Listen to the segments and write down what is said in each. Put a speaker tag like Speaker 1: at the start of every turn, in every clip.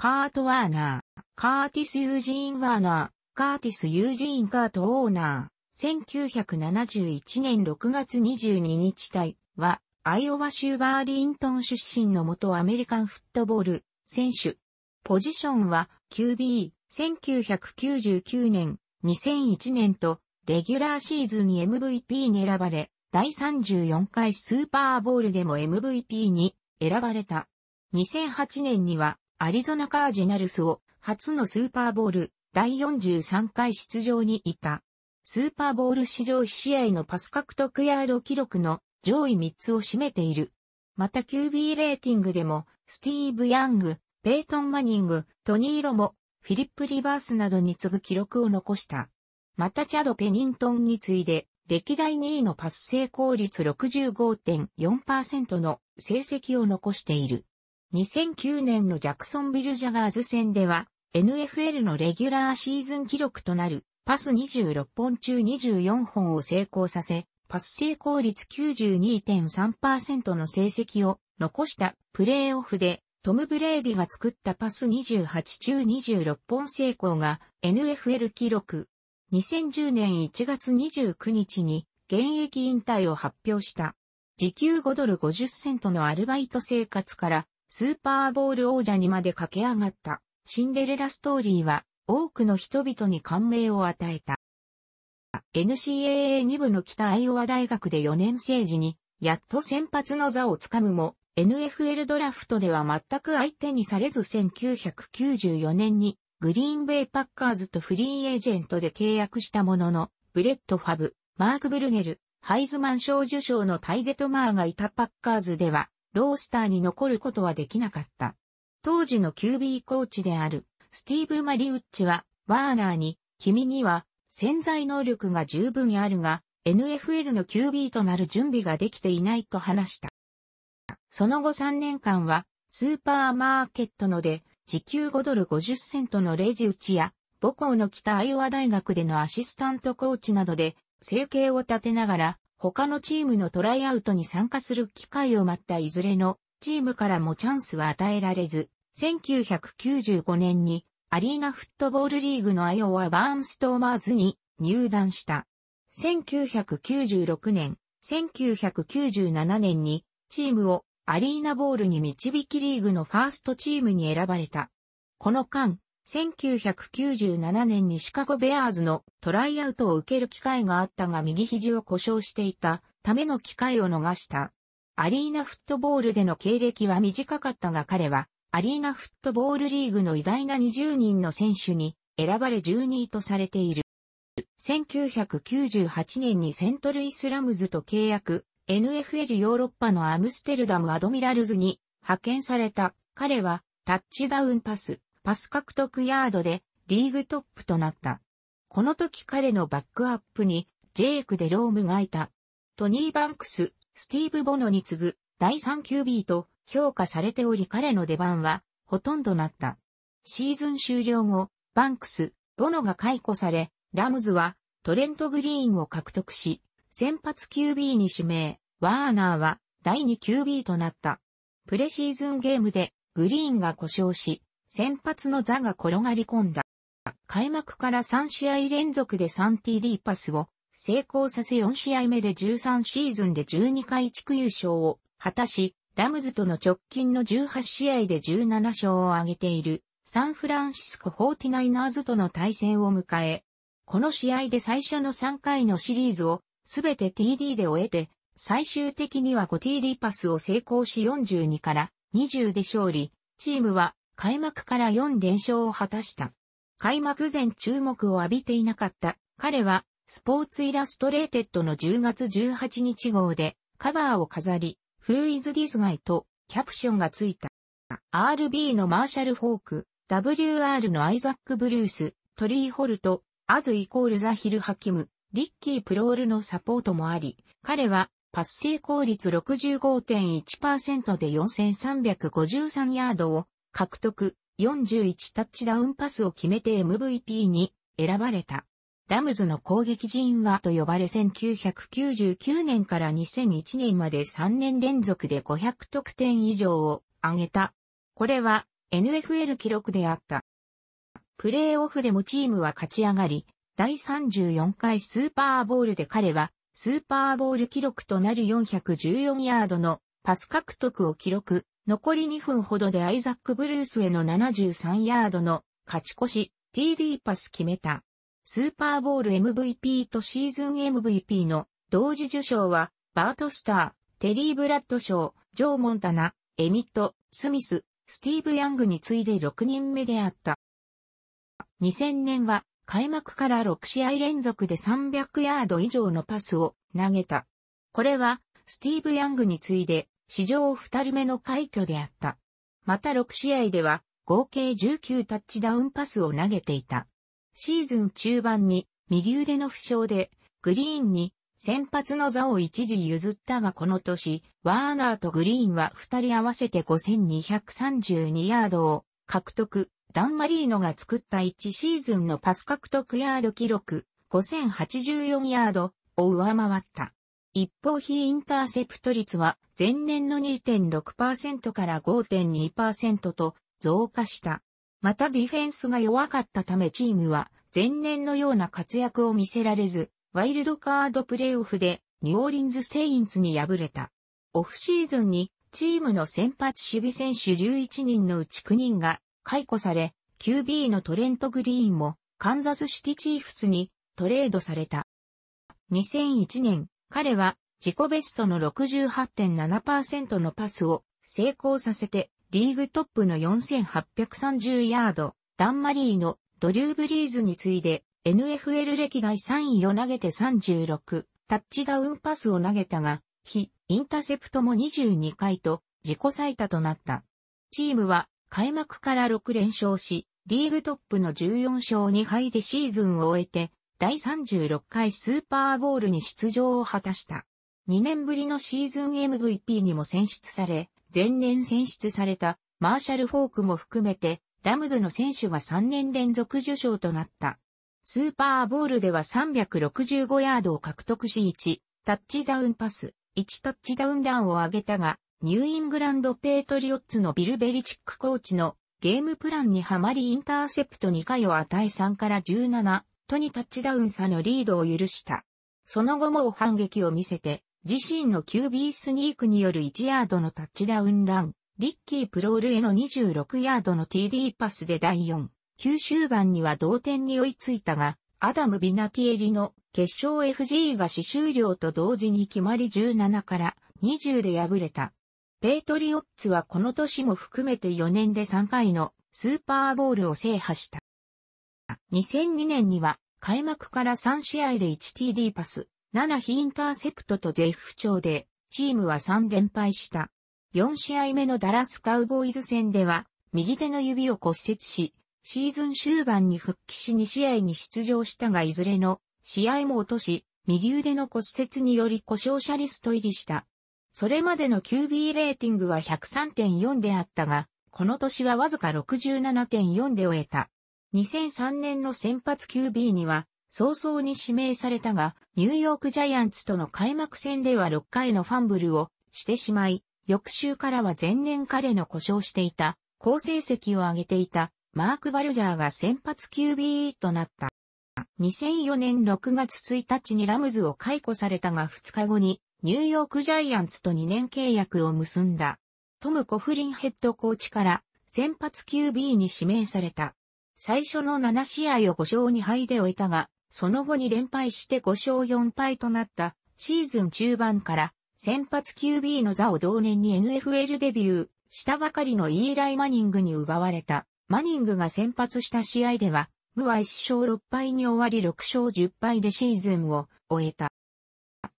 Speaker 1: カート・ワーナー、カーティス・ユージーン・ワーナー、カーティス・ユージーン・カート・オーナー、1971年6月22日体は、アイオワ州バーリントン出身の元アメリカンフットボール選手。ポジションは QB、1999年、2001年と、レギュラーシーズンに MVP に選ばれ、第34回スーパーボールでも MVP に選ばれた。2008年にはアリゾナカージナルスを初のスーパーボール第43回出場にいた。スーパーボール史上1試合のパス獲得ヤード記録の上位3つを占めている。また QB レーティングでも、スティーブ・ヤング、ペイトン・マニング、トニー・ロモ、フィリップ・リバースなどに次ぐ記録を残した。またチャド・ペニントンに次いで、歴代2位のパス成功率65.4%の成績を残している。2009年のジャクソンビルジャガーズ戦では、NFL のレギュラーシーズン記録となる、パス26本中24本を成功させ、パス成功率92.3%の成績を残したプレーオフで、トム・ブレーディが作ったパス28中26本成功が NFL 記録。2010年1月29日に現役引退を発表した。時給5ドル50セントのアルバイト生活からスーパーボール王者にまで駆け上がったシンデレラストーリーは多くの人々に感銘を与えた。NCAA2 部の北アイオワ大学で4年生時にやっと先発の座をつかむも NFL ドラフトでは全く相手にされず1994年にグリーンベイパッカーズとフリーエージェントで契約したものの、ブレット・ファブ、マーク・ブルネル、ハイズマン賞受賞のタイデトマーがいたパッカーズでは、ロースターに残ることはできなかった。当時の QB コーチであるスティーブ・マリウッチは、ワーナーに、君には潜在能力が十分にあるが、NFL の QB となる準備ができていないと話した。その後3年間は、スーパーマーケットので、時給5ドル50セントのレジ打ちや、母校の北アイオワ大学でのアシスタントコーチなどで、生計を立てながら、他のチームのトライアウトに参加する機会を待ったいずれのチームからもチャンスは与えられず、1995年にアリーナフットボールリーグのアイオワ・バーンストーマーズに入団した。1996年、1997年にチームをアリーナボールに導きリーグのファーストチームに選ばれた。この間、1997年にシカゴベアーズのトライアウトを受ける機会があったが右肘を故障していたための機会を逃した。アリーナフットボールでの経歴は短かったが彼はアリーナフットボールリーグの偉大な20人の選手に選ばれ12位とされている。1998年にセントルイスラムズと契約、NFL ヨーロッパのアムステルダムアドミラルズに派遣された。彼はタッチダウンパス、パス獲得ヤードでリーグトップとなった。この時彼のバックアップにジェイク・デロームがいた。トニー・バンクス、スティーブ・ボノに次ぐ第3 QB と評価されており彼の出番はほとんどなった。シーズン終了後、バンクス、ボノが解雇され、ラムズはトレント・グリーンを獲得し、先発 QB に指名、ワーナーは第 2QB となった。プレシーズンゲームでグリーンが故障し、先発の座が転がり込んだ。開幕から3試合連続で 3TD パスを成功させ4試合目で13シーズンで12回地区優勝を果たし、ラムズとの直近の18試合で17勝を挙げているサンフランシスコ 49ers との対戦を迎え、この試合で最初の3回のシリーズをすべて TD で終えて、最終的には 5TD パスを成功し42から20で勝利、チームは開幕から4連勝を果たした。開幕前注目を浴びていなかった。彼は、スポーツイラストレーテッドの10月18日号で、カバーを飾り、Who is this guy? とキャプションがついた。RB のマーシャル・フォーク、WR のアイザック・ブルース、トリー・ホルト、アズ・イコール・ザ・ヒル・ハキム、リッキー・プロールのサポートもあり、彼はパス成功率65.1%で4353ヤードを獲得、41タッチダウンパスを決めて MVP に選ばれた。ラムズの攻撃陣はと呼ばれ1999年から2001年まで3年連続で500得点以上を挙げた。これは NFL 記録であった。プレーオフでもチームは勝ち上がり、第34回スーパーボールで彼はスーパーボール記録となる414ヤードのパス獲得を記録。残り2分ほどでアイザック・ブルースへの73ヤードの勝ち越し TD パス決めた。スーパーボール MVP とシーズン MVP の同時受賞はバート・スター、テリー・ブラッド賞、ジョー・モンタナ、エミット、スミス、スティーブ・ヤングに次いで6人目であった。2000年は開幕から6試合連続で300ヤード以上のパスを投げた。これはスティーブ・ヤングに次いで史上二人目の快挙であった。また6試合では、合計19タッチダウンパスを投げていた。シーズン中盤に、右腕の負傷で、グリーンに、先発の座を一時譲ったがこの年、ワーナーとグリーンは二人合わせて5232ヤードを獲得。ダンマリーノが作った1シーズンのパス獲得ヤード記録5084ヤードを上回った。一方非インターセプト率は前年の2.6%から5.2%と増加した。またディフェンスが弱かったためチームは前年のような活躍を見せられず、ワイルドカードプレイオフでニューオリンズ・セインツに敗れた。オフシーズンにチームの先発守備選手11人のうち9人が解雇され、QB のトレント・グリーンもカンザスシティ・チーフスにトレードされた。2001年彼は自己ベストの68.7%のパスを成功させてリーグトップの4830ヤード、ダンマリーのドリューブリーズに次いで NFL 歴代3位を投げて36、タッチダウンパスを投げたが、非インタセプトも22回と自己最多となった。チームは開幕から6連勝し、リーグトップの14勝2敗でシーズンを終えて、第36回スーパーボールに出場を果たした。2年ぶりのシーズン MVP にも選出され、前年選出されたマーシャル・フォークも含めて、ラムズの選手が3年連続受賞となった。スーパーボールでは365ヤードを獲得し1、タッチダウンパス、1タッチダウンランを上げたが、ニューイングランドペートリオッツのビル・ベリチックコーチのゲームプランにはまりインターセプト2回を与え3から17、トにタッチダウン差のリードを許した。その後も反撃を見せて、自身の QB スニークによる1ヤードのタッチダウンラン、リッキープロールへの26ヤードの TD パスで第4、9終盤には同点に追いついたが、アダム・ビナティエリの決勝 FG が死終了と同時に決まり17から20で敗れた。ペイトリオッツはこの年も含めて4年で3回のスーパーボールを制覇した。2002年には開幕から3試合で 1TD パス、7非インターセプトと絶不調で、チームは3連敗した。4試合目のダラスカウボーイズ戦では、右手の指を骨折し、シーズン終盤に復帰し2試合に出場したがいずれの試合も落とし、右腕の骨折により故障者リスト入りした。それまでの QB レーティングは103.4であったが、この年はわずか67.4で終えた。2003年の先発 QB には、早々に指名されたが、ニューヨークジャイアンツとの開幕戦では6回のファンブルをしてしまい、翌週からは前年彼の故障していた、好成績を上げていた、マーク・バルジャーが先発 QB となった。2004年6月1日にラムズを解雇されたが2日後に、ニューヨークジャイアンツと2年契約を結んだ。トム・コフリンヘッドコーチから先発 QB に指名された。最初の7試合を5勝2敗で終えたが、その後に連敗して5勝4敗となったシーズン中盤から先発 QB の座を同年に NFL デビューしたばかりのイーライ・マニングに奪われた。マニングが先発した試合では、無は1勝6敗に終わり6勝10敗でシーズンを終えた。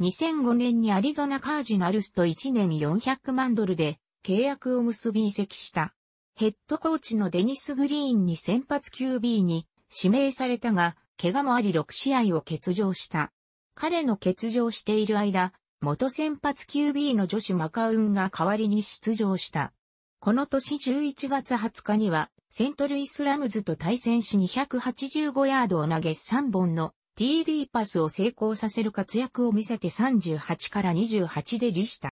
Speaker 1: 2005年にアリゾナカージナルスと1年400万ドルで契約を結び移籍した。ヘッドコーチのデニス・グリーンに先発 QB に指名されたが、怪我もあり6試合を欠場した。彼の欠場している間、元先発 QB の女子マカウンが代わりに出場した。この年11月20日には、セントルイスラムズと対戦し285ヤードを投げ3本の TD パスを成功させる活躍を見せて38から28で利した。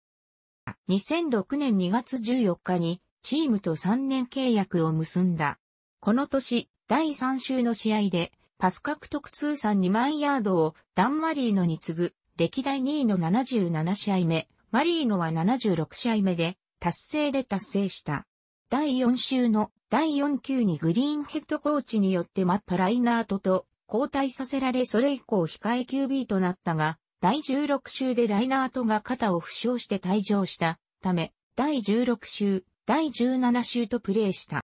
Speaker 1: 2006年2月14日にチームと3年契約を結んだ。この年、第3週の試合で、パス獲得通算2万ヤードをダン・マリーノに次ぐ、歴代2位の77試合目、マリーノは76試合目で、達成で達成した。第4週の第4球にグリーンヘッドコーチによってマット・ライナートと交代させられそれ以降控え QB となったが、第16週でライナートが肩を負傷して退場したため、第16週、第17週とプレーした。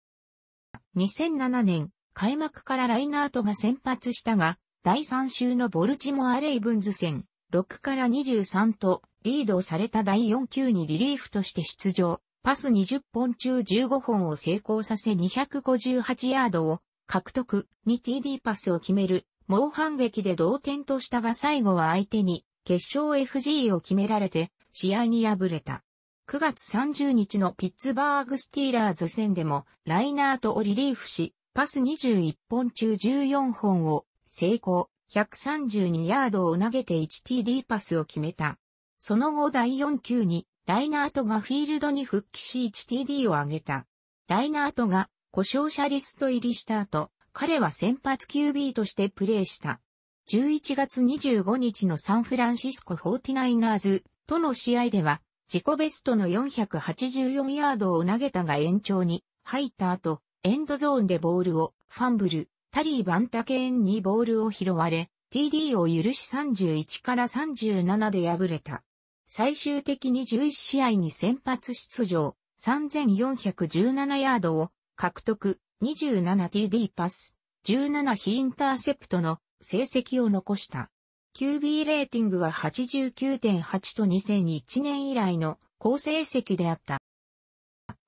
Speaker 1: 2007年、開幕からライナートが先発したが、第3週のボルチモア・レイブンズ戦、6から23とリードされた第4球にリリーフとして出場、パス20本中15本を成功させ258ヤードを獲得に TD パスを決める、猛反撃で同点としたが最後は相手に決勝 FG を決められて試合に敗れた。9月30日のピッツバーグスティーラーズ戦でもライナートをリリーフし、パス21本中14本を成功、132ヤードを投げて 1TD パスを決めた。その後第4球にライナートがフィールドに復帰し 1TD を上げた。ライナートが故障者リスト入りした後、彼は先発 QB としてプレーした。11月25日のサンフランシスコ 49ers との試合では自己ベストの484ヤードを投げたが延長に入った後、エンドゾーンでボールをファンブル、タリー・バンタケーンにボールを拾われ、TD を許し31から37で敗れた。最終的に11試合に先発出場、3417ヤードを獲得、27TD パス、17非インターセプトの成績を残した。QB レーティングは89.8と2001年以来の好成績であった。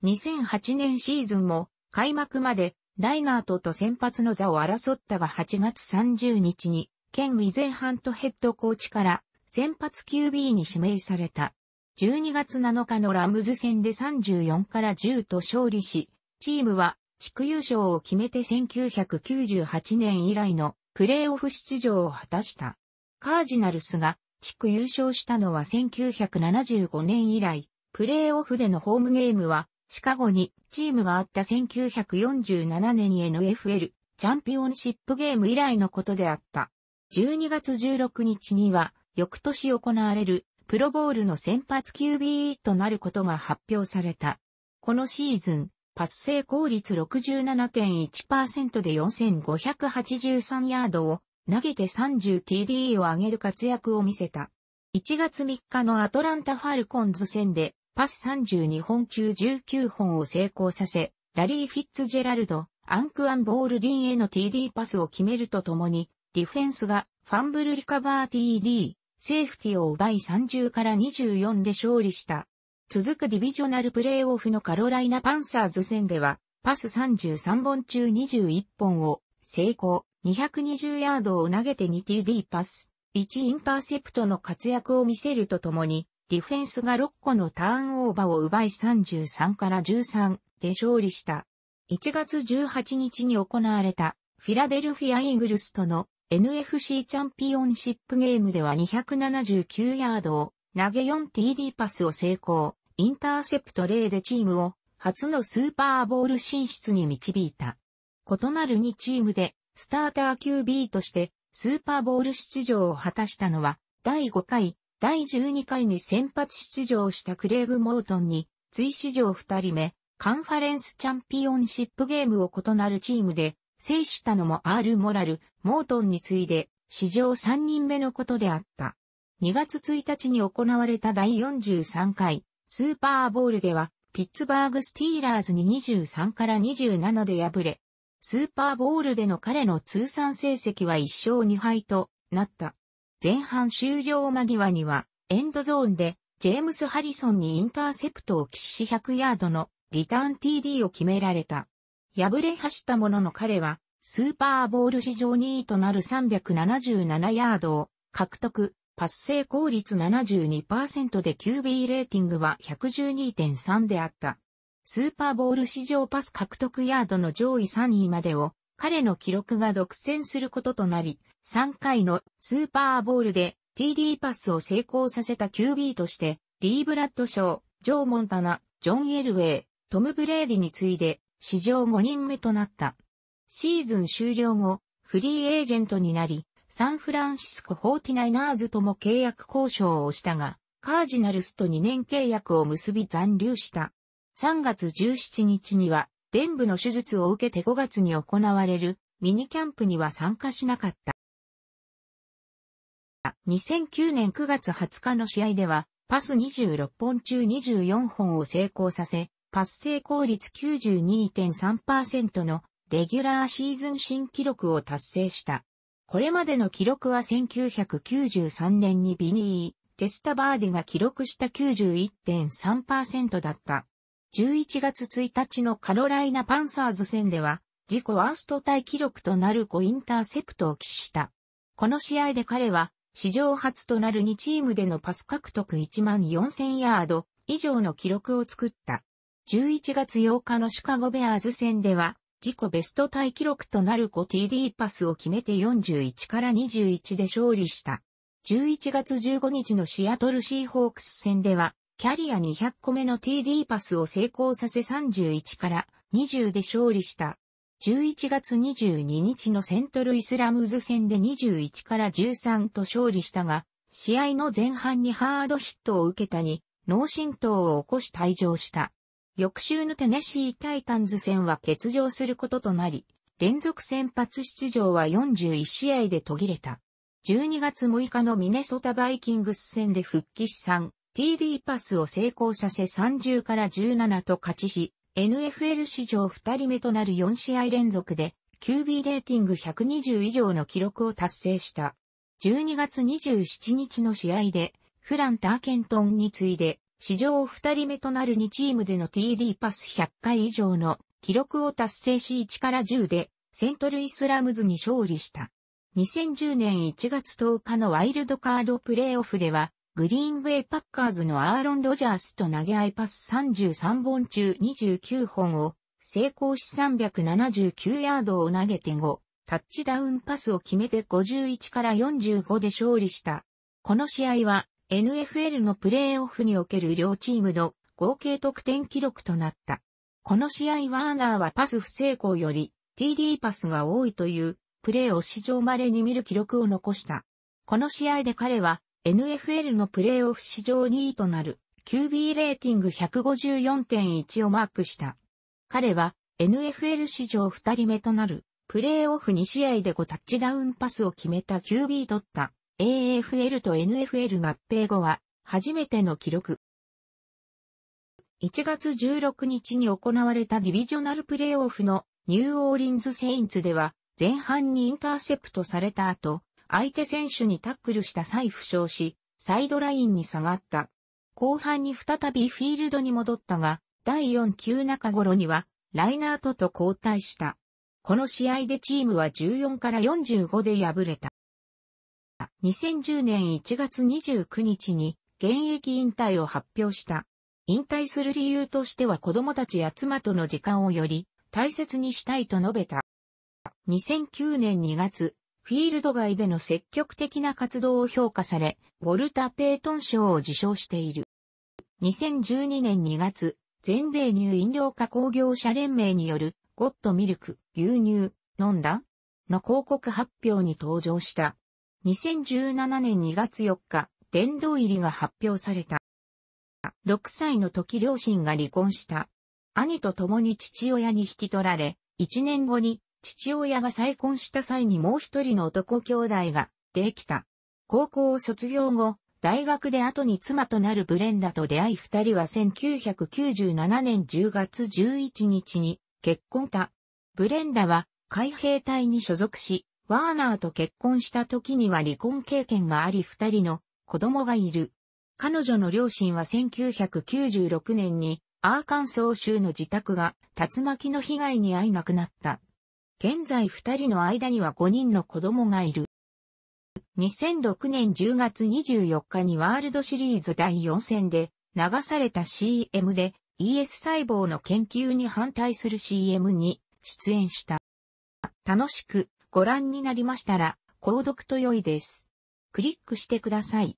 Speaker 1: 2008年シーズンも開幕までライナートと先発の座を争ったが8月30日に、県ン前半とヘッドコーチから先発 QB に指名された。12月7日のラムズ戦で34から10と勝利し、チームは地区優勝を決めて1998年以来のプレーオフ出場を果たした。カージナルスが地区優勝したのは1975年以来、プレーオフでのホームゲームは、シカゴにチームがあった1947年 NFL チャンピオンシップゲーム以来のことであった。12月16日には、翌年行われるプロボールの先発 QB となることが発表された。このシーズン、パス成功率67.1%で4583ヤードを投げて 30TD を上げる活躍を見せた。1月3日のアトランタ・ファルコンズ戦で、パス32本中19本を成功させ、ラリー・フィッツジェラルド、アンクアン・ボールディンへの TD パスを決めるとともに、ディフェンスがファンブルリカバー TD、セーフティを奪い30から24で勝利した。続くディビジョナルプレイオフのカロライナパンサーズ戦では、パス33本中21本を成功。220ヤードを投げて 2TD パス、1インターセプトの活躍を見せるとともに、ディフェンスが6個のターンオーバーを奪い33から13で勝利した。1月18日に行われたフィラデルフィアイーグルスとの NFC チャンピオンシップゲームでは279ヤードを投げ 4TD パスを成功、インターセプト0でチームを初のスーパーボール進出に導いた。異なる2チームでスターター QB としてスーパーボール出場を果たしたのは、第5回、第12回に先発出場したクレイグ・モートンに、追史上2人目、カンファレンスチャンピオンシップゲームを異なるチームで、制したのも R・ モラル、モートンに次いで、史上3人目のことであった。2月1日に行われた第43回、スーパーボールでは、ピッツバーグ・スティーラーズに23から27で敗れ、スーパーボールでの彼の通算成績は1勝2敗となった。前半終了間際には、エンドゾーンで、ジェームス・ハリソンにインターセプトを喫し100ヤードのリターン TD を決められた。敗れ走ったものの彼は、スーパーボール史上2位となる377ヤードを獲得、パス成功率72%で QB レーティングは112.3であった。スーパーボール史上パス獲得ヤードの上位3位までを彼の記録が独占することとなり、3回のスーパーボールで TD パスを成功させた QB として、リー・ブラッドショー、ジョー・モンタナ、ジョン・エルウェイ、トム・ブレーディに次いで、史上5人目となった。シーズン終了後、フリーエージェントになり、サンフランシスコ・フォーティナイナーズとも契約交渉をしたが、カージナルスと2年契約を結び残留した。3月17日には、伝部の手術を受けて5月に行われるミニキャンプには参加しなかった。2009年9月20日の試合では、パス26本中24本を成功させ、パス成功率92.3%のレギュラーシーズン新記録を達成した。これまでの記録は1993年にビニー・テスタバーデが記録した91.3%だった。11月1日のカロライナパンサーズ戦では、自己ワーストタイ記録となる5インターセプトを起死した。この試合で彼は、史上初となる2チームでのパス獲得1万4000ヤード以上の記録を作った。11月8日のシカゴベアーズ戦では、自己ベストタイ記録となる 5TD パスを決めて41から21で勝利した。11月15日のシアトルシーホークス戦では、キャリア200個目の TD パスを成功させ31から20で勝利した。11月22日のセントルイスラムズ戦で21から13と勝利したが、試合の前半にハードヒットを受けたに、脳震盪を起こし退場した。翌週のテネシータイタンズ戦は欠場することとなり、連続先発出場は41試合で途切れた。12月6日のミネソタバイキングス戦で復帰し3、TD パスを成功させ30から17と勝ちし、NFL 史上2人目となる4試合連続で QB レーティング120以上の記録を達成した。12月27日の試合で、フラン・ターケントンに次いで、史上2人目となる2チームでの TD パス100回以上の記録を達成し1から10で、セントルイスラムズに勝利した。2010年1月10日のワイルドカードプレイオフでは、グリーンウェイパッカーズのアーロン・ロジャースと投げ合いパス33本中29本を成功し379ヤードを投げて5、タッチダウンパスを決めて51から45で勝利した。この試合は NFL のプレーオフにおける両チームの合計得点記録となった。この試合ワーナーはパス不成功より TD パスが多いというプレーを史上稀に見る記録を残した。この試合で彼は NFL のプレーオフ史上2位となる QB レーティング154.1をマークした。彼は NFL 史上2人目となるプレーオフ2試合で5タッチダウンパスを決めた QB 取った a f l と NFL 合併後は初めての記録。1月16日に行われたディビジョナルプレーオフのニューオーリンズ・セインツでは前半にインターセプトされた後、相手選手にタックルした際負傷し、サイドラインに下がった。後半に再びフィールドに戻ったが、第4級中頃には、ライナートと交代した。この試合でチームは14から45で敗れた。2010年1月29日に現役引退を発表した。引退する理由としては子供たちや妻との時間をより大切にしたいと述べた。2009年2月、フィールド外での積極的な活動を評価され、ウォルタ・ペイトン賞を受賞している。2012年2月、全米乳飲料加工業者連盟による、ゴッドミルク、牛乳、飲んだの広告発表に登場した。2017年2月4日、殿堂入りが発表された。6歳の時両親が離婚した。兄と共に父親に引き取られ、1年後に父親が再婚した際にもう一人の男兄弟ができた。高校を卒業後、大学で後に妻となるブレンダと出会い二人は1997年10月11日に結婚た。ブレンダは海兵隊に所属し、ワーナーと結婚した時には離婚経験があり二人の子供がいる。彼女の両親は1996年にアーカンソー州の自宅が竜巻の被害に遭い亡くなった。現在二人の間には5人の子供がいる。2006年10月24日にワールドシリーズ第4戦で流された CM で ES 細胞の研究に反対する CM に出演した。楽しくご覧になりましたら、購読と良いです。クリックしてください。